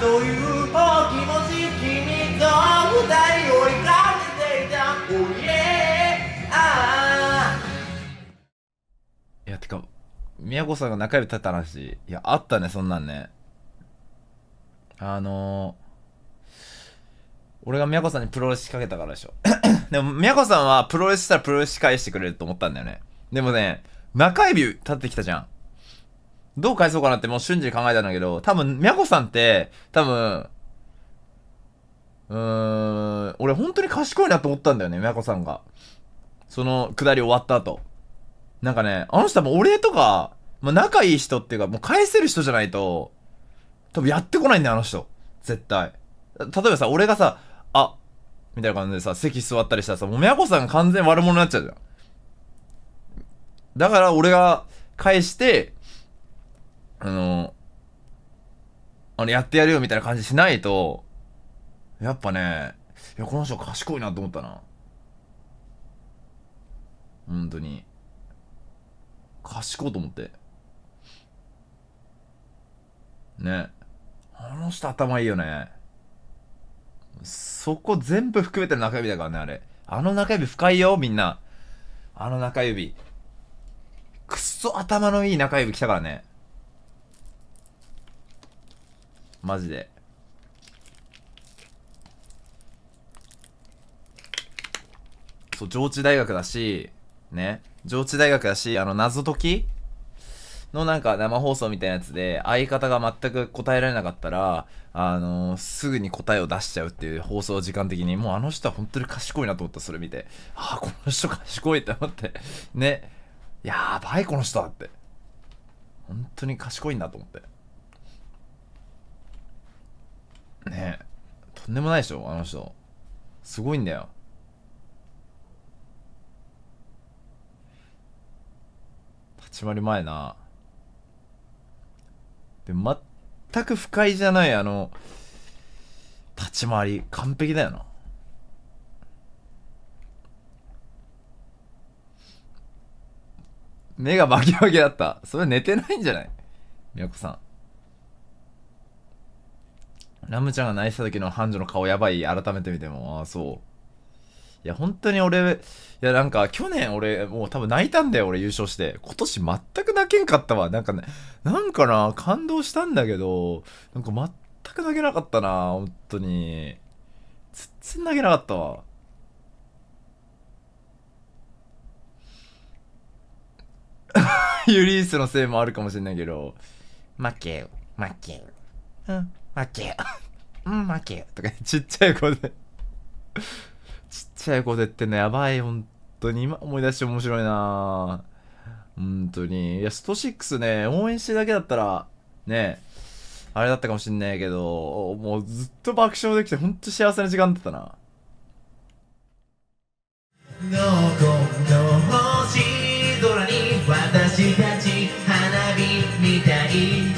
という気持ち君と二人を追いかけていた Oh yeah あいやてか宮子さんが中指立った話いやあったねそんなんねあのー、俺が宮こさんにプロレス仕掛けたからでしょ でも宮こさんはプロレスしたらプロレス返してくれると思ったんだよねでもね中指立ってきたじゃんどう返そうかなってもう瞬時に考えたんだけど、多分、みやこさんって、多分、うーん、俺本当に賢いなと思ったんだよね、みやこさんが。その、下り終わった後。なんかね、あの人多分お礼とか、まあ、仲いい人っていうか、もう返せる人じゃないと、多分やってこないんだよ、あの人。絶対。例えばさ、俺がさ、あ、みたいな感じでさ、席座ったりしたらさ、もうみやこさんが完全悪者になっちゃうじゃん。だから俺が返して、あの、あの、やってやるよみたいな感じしないと、やっぱね、いや、この人賢いなと思ったな。本当に。賢いと思って。ね。あの人頭いいよね。そこ全部含めての中指だからね、あれ。あの中指深いよ、みんな。あの中指。くっそ頭のいい中指来たからね。マジで。そう、上智大学だし、ね、上智大学だし、あの、謎解きのなんか生放送みたいなやつで、相方が全く答えられなかったら、あのー、すぐに答えを出しちゃうっていう放送時間的に、もうあの人は本当に賢いなと思った、それ見て。ああ、この人賢いって思って。ね。やばい、この人だって。本当に賢いんだと思って。んでもないでしょ、あの人。すごいんだよ。立ち回り前な。で、全く不快じゃない、あの、立ち回り、完璧だよな。目がバキバキだった。それ寝てないんじゃないみやこさん。ラムちゃんが泣いてた時の繁女の顔やばい、改めて見ても、ああ、そう。いや、本当に俺、いや、なんか、去年俺、もう多分泣いたんだよ、俺優勝して。今年全く泣けんかったわ。なんかね、なんかな、感動したんだけど、なんか全く泣けなかったな、本当に。つっつん泣けなかったわ。ユリースのせいもあるかもしれないけど、負けよ、負けよ。うん、負けよ。うん、負けよ。とか、ちっちゃい子で ちっちゃい子でってね、やばい、本当に。今思い出して面白いな本当に。いや、スト6ね、応援してるだけだったら、ね、あれだったかもしんないけど、もうずっと爆笑できて、ほんと幸せな時間だったな。濃紺の星空に私たち花火みたい